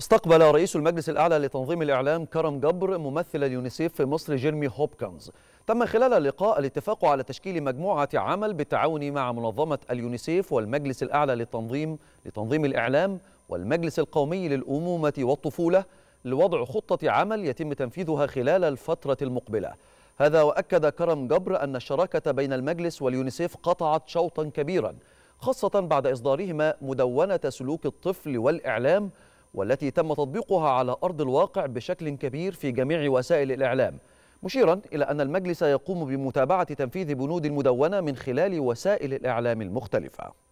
استقبل رئيس المجلس الأعلى لتنظيم الإعلام كرم جبر ممثل اليونيسيف في مصر جيرمي هوبكنز تم خلال اللقاء الاتفاق على تشكيل مجموعة عمل بالتعاون مع منظمة اليونيسيف والمجلس الأعلى لتنظيم لتنظيم الإعلام والمجلس القومي للأمومة والطفولة لوضع خطة عمل يتم تنفيذها خلال الفترة المقبلة هذا وأكد كرم جبر أن الشراكة بين المجلس واليونيسيف قطعت شوطا كبيرا خاصة بعد إصدارهما مدونة سلوك الطفل والإعلام والتي تم تطبيقها على أرض الواقع بشكل كبير في جميع وسائل الإعلام مشيرا إلى أن المجلس يقوم بمتابعة تنفيذ بنود المدونة من خلال وسائل الإعلام المختلفة